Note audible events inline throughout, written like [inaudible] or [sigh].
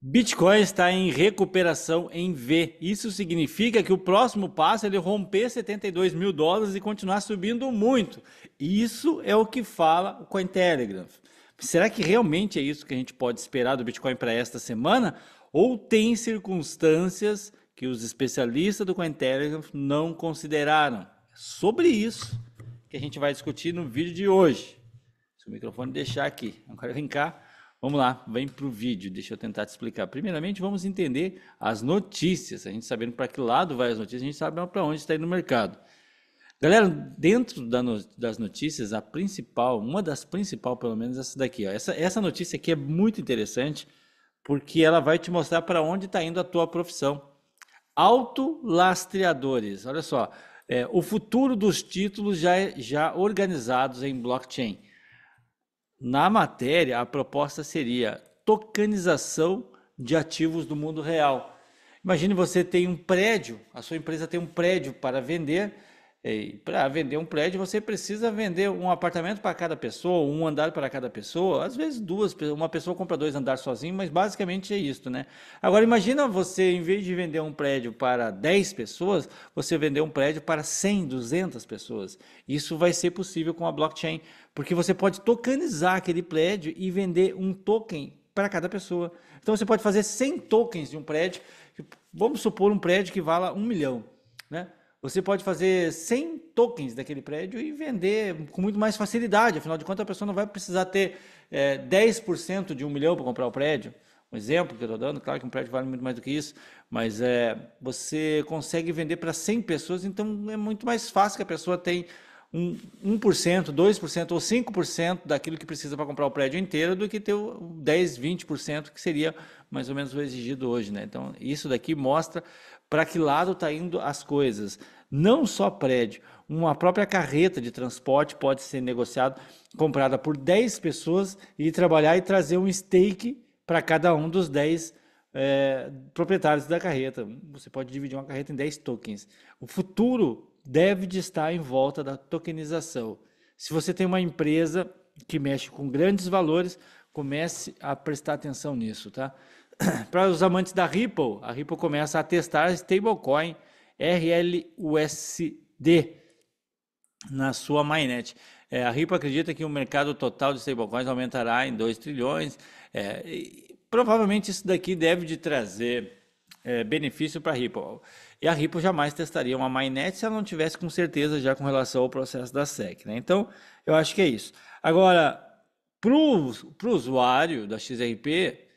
Bitcoin está em recuperação em V. Isso significa que o próximo passo é ele romper 72 mil dólares e continuar subindo muito. Isso é o que fala o Cointelegraph. Será que realmente é isso que a gente pode esperar do Bitcoin para esta semana? Ou tem circunstâncias que os especialistas do Cointelegraph não consideraram? É sobre isso que a gente vai discutir no vídeo de hoje. Se o microfone deixar aqui. Agora vem cá. Vamos lá, vem para o vídeo, deixa eu tentar te explicar. Primeiramente, vamos entender as notícias. A gente sabendo para que lado vai as notícias, a gente sabe para onde está indo o mercado. Galera, dentro da no, das notícias, a principal, uma das principais, pelo menos, é essa daqui. Ó. Essa, essa notícia aqui é muito interessante, porque ela vai te mostrar para onde está indo a tua profissão. Autolastreadores, olha só. É, o futuro dos títulos já, é, já organizados em blockchain. Na matéria, a proposta seria tokenização de ativos do mundo real. Imagine você tem um prédio, a sua empresa tem um prédio para vender para vender um prédio, você precisa vender um apartamento para cada pessoa, um andar para cada pessoa, às vezes duas, uma pessoa compra dois andares sozinho, mas basicamente é isso, né? Agora imagina você, em vez de vender um prédio para 10 pessoas, você vender um prédio para 100, 200 pessoas. Isso vai ser possível com a blockchain, porque você pode tokenizar aquele prédio e vender um token para cada pessoa. Então você pode fazer 100 tokens de um prédio, vamos supor um prédio que vala um milhão, né? você pode fazer 100 tokens daquele prédio e vender com muito mais facilidade. Afinal de contas, a pessoa não vai precisar ter é, 10% de um milhão para comprar o prédio. Um exemplo que eu estou dando, claro que um prédio vale muito mais do que isso, mas é, você consegue vender para 100 pessoas, então é muito mais fácil que a pessoa tenha um 1%, 2% ou 5% daquilo que precisa para comprar o prédio inteiro do que ter o 10, 20% que seria mais ou menos o exigido hoje, né? Então, isso daqui mostra para que lado está indo as coisas. Não só prédio, uma própria carreta de transporte pode ser negociada, comprada por 10 pessoas e trabalhar e trazer um stake para cada um dos 10 é, eh, proprietários da carreta. Você pode dividir uma carreta em 10 tokens. O futuro deve de estar em volta da tokenização. Se você tem uma empresa que mexe com grandes valores, comece a prestar atenção nisso, tá? [clears throat] para os amantes da Ripple, a Ripple começa a testar stablecoin RLUSD na sua mainnet. É, a Ripple acredita que o mercado total de stablecoins aumentará em 2 trilhões. É, provavelmente isso daqui deve de trazer é, benefício para a Ripple. E a Ripple jamais testaria uma mainnet se ela não tivesse com certeza já com relação ao processo da SEC. Né? Então, eu acho que é isso. Agora, para o usuário da XRP,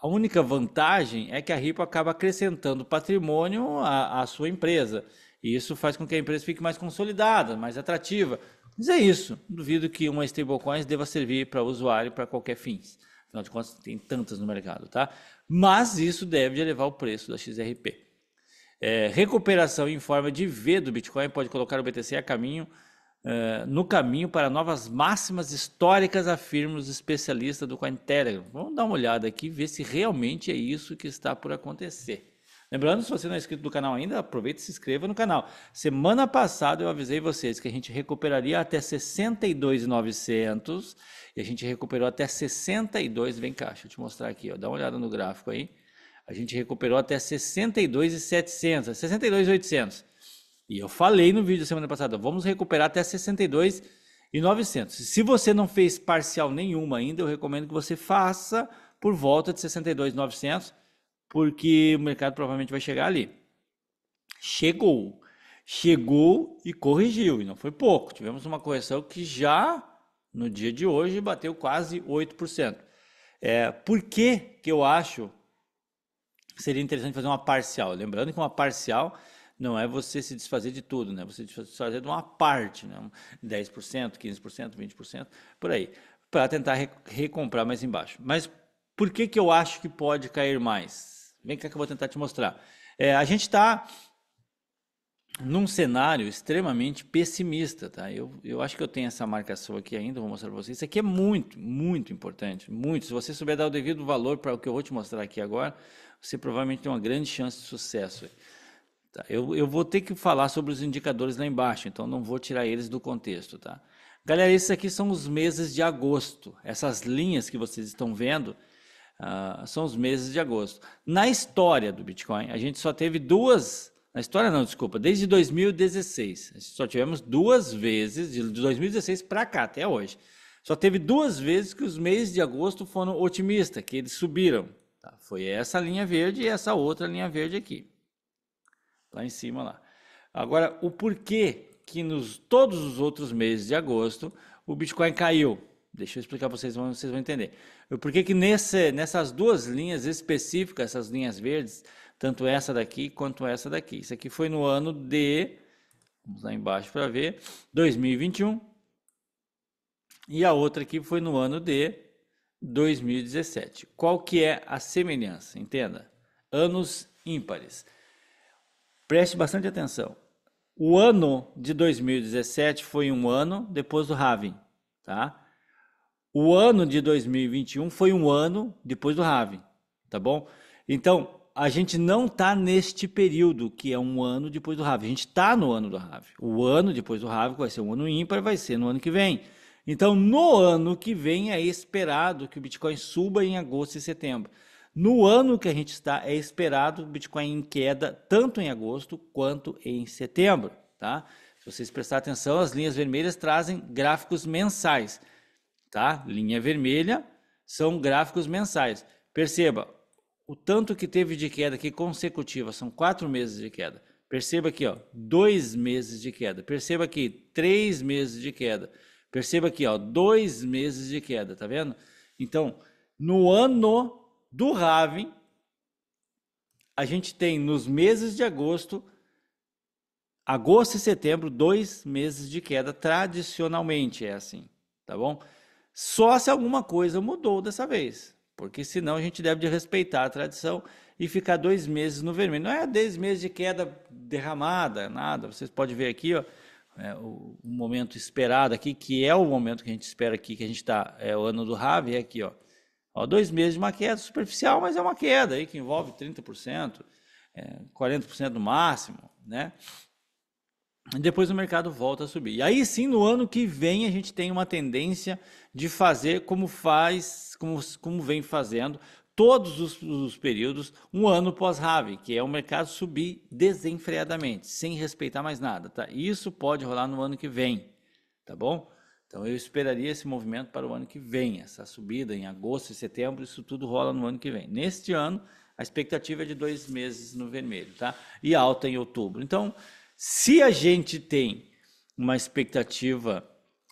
a única vantagem é que a Ripple acaba acrescentando patrimônio à, à sua empresa. E isso faz com que a empresa fique mais consolidada, mais atrativa. Mas é isso. Duvido que uma stablecoin deva servir para usuário para qualquer fins. Afinal de contas, tem tantas no mercado, tá? Mas isso deve elevar o preço da XRP. É, recuperação em forma de V do Bitcoin pode colocar o BTC a caminho eh, no caminho para novas máximas históricas, afirma os especialistas do Cointelegraph. Vamos dar uma olhada aqui, ver se realmente é isso que está por acontecer. Lembrando, se você não é inscrito no canal ainda, aproveite e se inscreva no canal. Semana passada eu avisei vocês que a gente recuperaria até 62,900 e a gente recuperou até 62, vem cá, deixa eu te mostrar aqui, ó, dá uma olhada no gráfico aí. A gente recuperou até 62,700, 62,800. E eu falei no vídeo da semana passada, vamos recuperar até 62 e 900. Se você não fez parcial nenhuma ainda, eu recomendo que você faça por volta de 62 900, porque o mercado provavelmente vai chegar ali. Chegou. Chegou e corrigiu, e não foi pouco. Tivemos uma correção que já no dia de hoje bateu quase 8%. É, por que que eu acho seria interessante fazer uma parcial? Lembrando que uma parcial não é você se desfazer de tudo, né? Você desfazer de uma parte, né? 10%, 15%, 20%, por aí, para tentar recomprar mais embaixo. Mas por que, que eu acho que pode cair mais? Vem cá que eu vou tentar te mostrar. É, a gente está num cenário extremamente pessimista, tá? Eu, eu acho que eu tenho essa marcação aqui ainda, vou mostrar para vocês. Isso aqui é muito, muito importante, muito. Se você souber dar o devido valor para o que eu vou te mostrar aqui agora, você provavelmente tem uma grande chance de sucesso. Tá? Eu, eu vou ter que falar sobre os indicadores lá embaixo, então não vou tirar eles do contexto. Tá? Galera, esses aqui são os meses de agosto. Essas linhas que vocês estão vendo uh, são os meses de agosto. Na história do Bitcoin, a gente só teve duas na história não, desculpa, desde 2016. Só tivemos duas vezes, de 2016 para cá, até hoje. Só teve duas vezes que os meses de agosto foram otimistas, que eles subiram. Tá? Foi essa linha verde e essa outra linha verde aqui lá em cima lá. Agora, o porquê que nos todos os outros meses de agosto o Bitcoin caiu? Deixa eu explicar para vocês, vocês vão entender. Por que que nesse, nessas duas linhas específicas, essas linhas verdes, tanto essa daqui quanto essa daqui. Isso aqui foi no ano de, vamos lá embaixo para ver, 2021. E a outra aqui foi no ano de 2017. Qual que é a semelhança? Entenda. Anos ímpares. Preste bastante atenção. O ano de 2017 foi um ano depois do Rave tá? O ano de 2021 foi um ano depois do Rave tá bom? Então, a gente não está neste período que é um ano depois do Rave A gente está no ano do Rave O ano depois do Rave vai ser um ano ímpar, vai ser no ano que vem. Então, no ano que vem é esperado que o Bitcoin suba em agosto e setembro. No ano que a gente está, é esperado Bitcoin em queda tanto em agosto quanto em setembro, tá? Se vocês prestarem atenção, as linhas vermelhas trazem gráficos mensais, tá? Linha vermelha são gráficos mensais. Perceba, o tanto que teve de queda aqui consecutiva, são quatro meses de queda. Perceba aqui, ó, dois meses de queda. Perceba aqui, três meses de queda. Perceba aqui, ó, dois meses de queda, tá vendo? Então, no ano do Raven, a gente tem nos meses de agosto, agosto e setembro, dois meses de queda. Tradicionalmente é assim, tá bom? Só se alguma coisa mudou dessa vez, porque senão a gente deve de respeitar a tradição e ficar dois meses no vermelho. Não é 10 meses de queda derramada, nada. Vocês podem ver aqui, ó, é, o, o, momento esperado aqui, que é o momento que a gente espera aqui, que a gente está, é o ano do Raven, é aqui, ó. Ó, dois meses de uma queda superficial, mas é uma queda aí que envolve 30%, é, 40% no máximo, né? Depois o mercado volta a subir. E aí sim, no ano que vem, a gente tem uma tendência de fazer como faz, como, como vem fazendo todos os, os períodos, um ano pós-rave, que é o mercado subir desenfreadamente, sem respeitar mais nada. Tá? Isso pode rolar no ano que vem, tá bom? Então eu esperaria esse movimento para o ano que vem, essa subida em agosto e setembro, isso tudo rola no ano que vem. Neste ano, a expectativa é de dois meses no vermelho, tá? E alta em outubro. Então, se a gente tem uma expectativa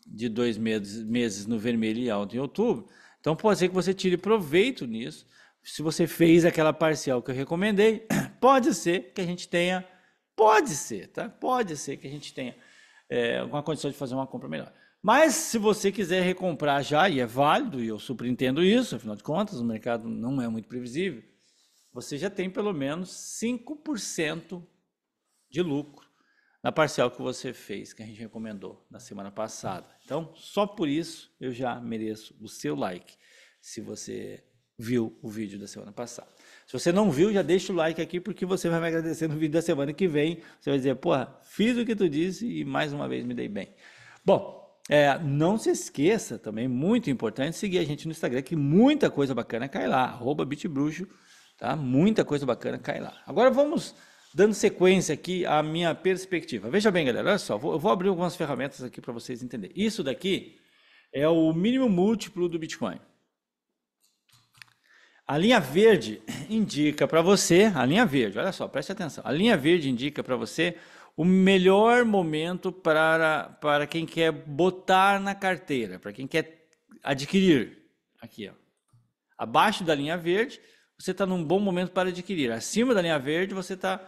de dois meses, meses no vermelho e alta em outubro, então pode ser que você tire proveito nisso. Se você fez aquela parcial que eu recomendei, [clears throat] pode ser que a gente tenha, pode ser, tá? Pode ser que a gente tenha é, alguma condição de fazer uma compra melhor. Mas se você quiser recomprar já, e é válido, e eu superentendo isso, afinal de contas, o mercado não é muito previsível, você já tem pelo menos 5% de lucro na parcela que você fez, que a gente recomendou na semana passada. Então, só por isso eu já mereço o seu like, se você viu o vídeo da semana passada. Se você não viu, já deixa o like aqui, porque você vai me agradecer no vídeo da semana que vem. Você vai dizer, porra, fiz o que tu disse e mais uma vez me dei bem. Bom, é, não se esqueça também, muito importante, seguir a gente no Instagram, que muita coisa bacana cai lá, arroba bitbruxo, tá? Muita coisa bacana cai lá. Agora vamos dando sequência aqui à minha perspectiva. Veja bem, galera, olha só, vou, eu vou abrir algumas ferramentas aqui para vocês entenderem. Isso daqui é o mínimo múltiplo do Bitcoin. A linha verde indica para você, a linha verde, olha só, preste atenção, a linha verde indica para você o melhor momento para, para quem quer botar na carteira, para quem quer adquirir. Aqui, ó. Abaixo da linha verde, você está num bom momento para adquirir. Acima da linha verde, você está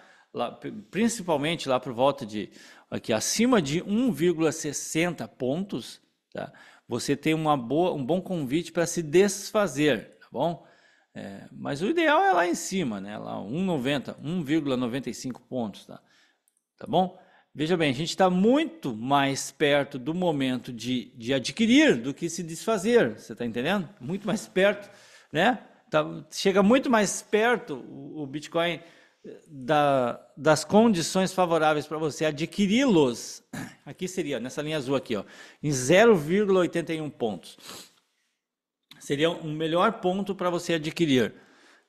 principalmente lá por volta de aqui acima de 1,60 pontos, tá? Você tem uma boa, um bom convite para se desfazer, tá bom? É, mas o ideal é lá em cima, né? Lá 1,90, 1,95 pontos, tá? tá bom? Veja bem, a gente está muito mais perto do momento de, de adquirir do que se desfazer, você está entendendo? Muito mais perto, né? Tá, chega muito mais perto o, o Bitcoin eh, da, das condições favoráveis para você adquiri-los. [clears throat] Aqui seria, nessa linha azul aqui, ó, em 0,81 pontos. Seria um melhor ponto para você adquirir,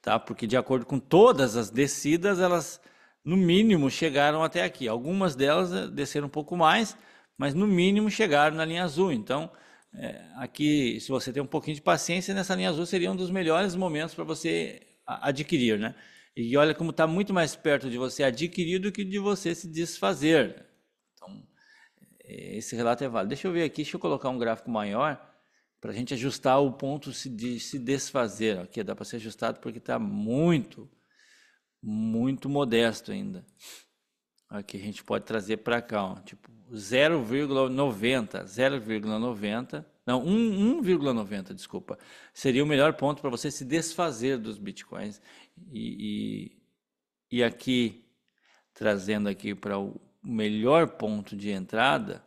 tá? Porque de acordo com todas as descidas, elas no mínimo, chegaram até aqui. Algumas delas eh, desceram um pouco mais, mas no mínimo chegaram na linha azul. Então, é, aqui, se você tem um pouquinho de paciência, nessa linha azul seria um dos melhores momentos para você adquirir, né? E olha como está muito mais perto de você adquirir do que de você se desfazer. Então, eh, esse relato é válido. Deixa eu ver aqui, deixa eu colocar um gráfico maior para a gente ajustar o ponto de se desfazer. Aqui dá para ser ajustado porque está muito muito modesto ainda. Aqui a gente pode trazer para cá, ó, tipo 0,90, 0,90, não, 1,90, desculpa. Seria o melhor ponto para você se desfazer dos bitcoins. E, e, e aqui, trazendo aqui para o melhor ponto de entrada,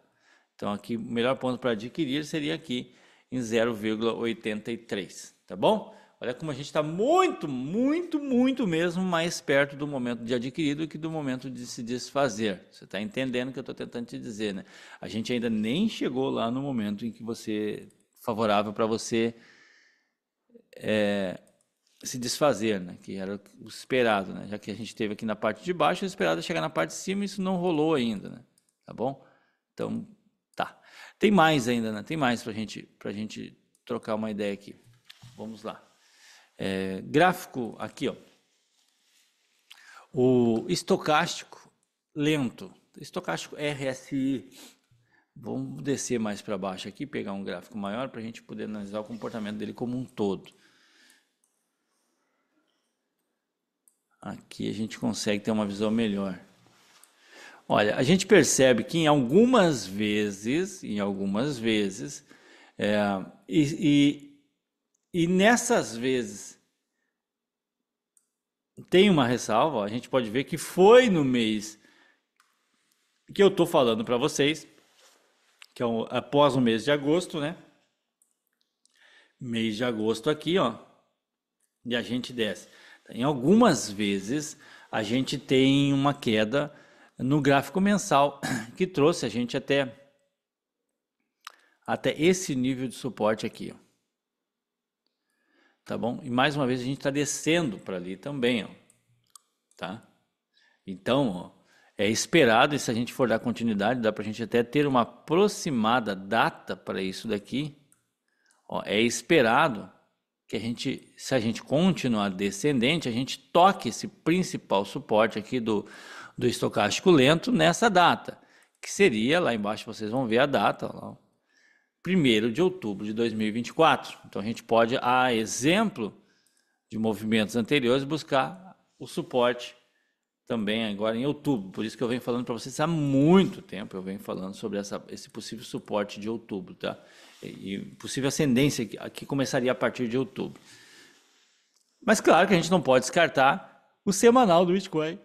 então aqui o melhor ponto para adquirir seria aqui em 0,83, tá bom? Olha como a gente está muito, muito, muito mesmo mais perto do momento de adquirir do que do momento de se desfazer. Você está entendendo o que eu estou tentando te dizer, né? A gente ainda nem chegou lá no momento em que você favorável para você é, se desfazer, né? Que era o esperado, né? Já que a gente teve aqui na parte de baixo, o esperado é chegar na parte de cima, e isso não rolou ainda, né? Tá bom? Então, tá. Tem mais ainda, né? Tem mais para gente, a gente trocar uma ideia aqui. Vamos lá é, gráfico aqui, ó. O estocástico lento, estocástico RSI. Vamos descer mais para baixo aqui, pegar um gráfico maior para a gente poder analisar o comportamento dele como um todo. Aqui a gente consegue ter uma visão melhor. Olha, a gente percebe que em algumas vezes, em algumas vezes, é, e, e e nessas vezes tem uma ressalva, a gente pode ver que foi no mês que eu estou falando para vocês, que é um, após o mês de agosto, né? Mês de agosto aqui, ó, e a gente desce. Em algumas vezes a gente tem uma queda no gráfico mensal [clears throat] que trouxe a gente até até esse nível de suporte aqui, ó tá bom? E mais uma vez a gente está descendo para ali também, ó, tá? Então, ó, é esperado, e se a gente for dar continuidade, dá para a gente até ter uma aproximada data para isso daqui, ó, é esperado que a gente, se a gente continuar descendente, a gente toque esse principal suporte aqui do, do estocástico lento nessa data, que seria, lá embaixo vocês vão ver a data, ó, 1 de outubro de 2024. Então a gente pode, a exemplo de movimentos anteriores, buscar o suporte também agora em outubro. Por isso que eu venho falando para vocês há muito tempo, eu venho falando sobre essa, esse possível suporte de outubro, tá? E, possível ascendência que, que começaria a partir de outubro. Mas claro que a gente não pode descartar o semanal do Bitcoin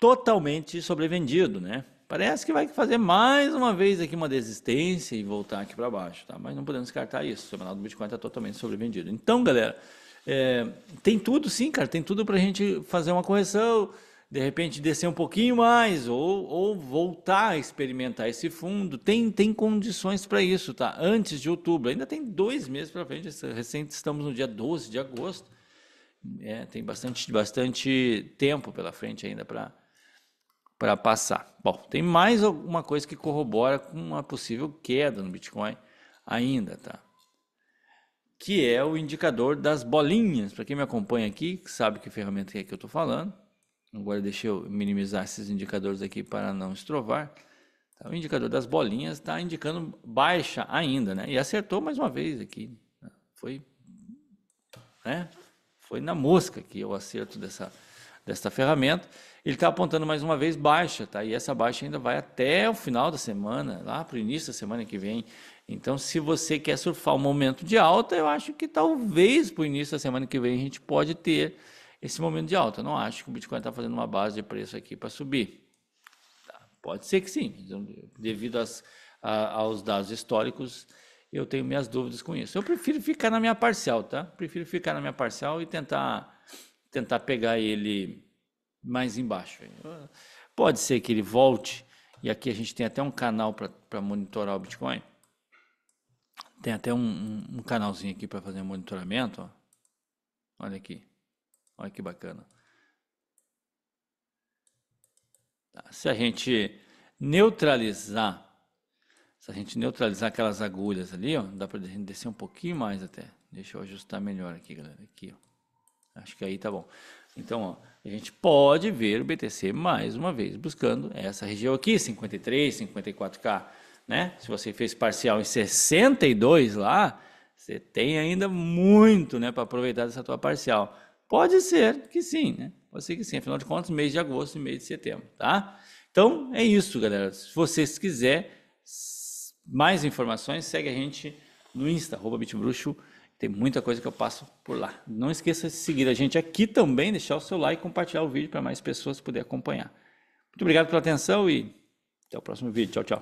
totalmente sobrevendido, né? Parece que vai fazer mais uma vez aqui uma desistência e voltar aqui para baixo, tá? Mas não podemos descartar isso. O semanal do Bitcoin está totalmente sobrevendido. Então, galera, é, tem tudo sim, cara, tem tudo para a gente fazer uma correção, de repente descer um pouquinho mais ou, ou voltar a experimentar esse fundo. Tem, tem condições para isso, tá? Antes de outubro, ainda tem dois meses para frente. Recente estamos no dia 12 de agosto. É, tem bastante, bastante tempo pela frente ainda para para passar. Bom, tem mais alguma coisa que corrobora com uma possível queda no Bitcoin ainda, tá? Que é o indicador das bolinhas. Para quem me acompanha aqui, sabe que ferramenta é que eu estou falando. Agora deixa eu minimizar esses indicadores aqui para não estrovar. Tá, o indicador das bolinhas está indicando baixa ainda, né? E acertou mais uma vez aqui. Né? Foi, né? Foi na mosca que o acerto dessa, desta ferramenta, ele está apontando mais uma vez baixa, tá? E essa baixa ainda vai até o final da semana, lá para o início da semana que vem. Então, se você quer surfar um momento de alta, eu acho que talvez para o início da semana que vem a gente pode ter esse momento de alta. Eu não acho que o Bitcoin está fazendo uma base de preço aqui para subir. Tá? Pode ser que sim, devido às, a, aos dados históricos, eu tenho minhas dúvidas com isso. Eu prefiro ficar na minha parcial, tá? Prefiro ficar na minha parcial e tentar tentar pegar ele mais embaixo. Pode ser que ele volte, e aqui a gente tem até um canal para monitorar o Bitcoin. Tem até um, um, canalzinho aqui para fazer monitoramento. Ó. Olha aqui. Olha que bacana. Tá, se a gente neutralizar, se a gente neutralizar aquelas agulhas ali, ó, dá para descer um pouquinho mais até. Deixa eu ajustar melhor aqui, galera. Aqui, ó. Acho que aí tá bom. Então, ó, a gente pode ver o BTC mais uma vez buscando essa região aqui, 53, 54K, né? Se você fez parcial em 62 lá, você tem ainda muito, né, para aproveitar dessa tua parcial. Pode ser que sim, né? Pode ser que sim, afinal de contas, mês de agosto e mês de setembro, tá? Então, é isso, galera. Se vocês quiserem mais informações, segue a gente no Insta, arroba Bitbruxo.com tem muita coisa que eu passo por lá. Não esqueça de seguir a gente aqui também, deixar o seu like e compartilhar o vídeo para mais pessoas poderem acompanhar. Muito obrigado pela atenção e até o próximo vídeo. Tchau, tchau.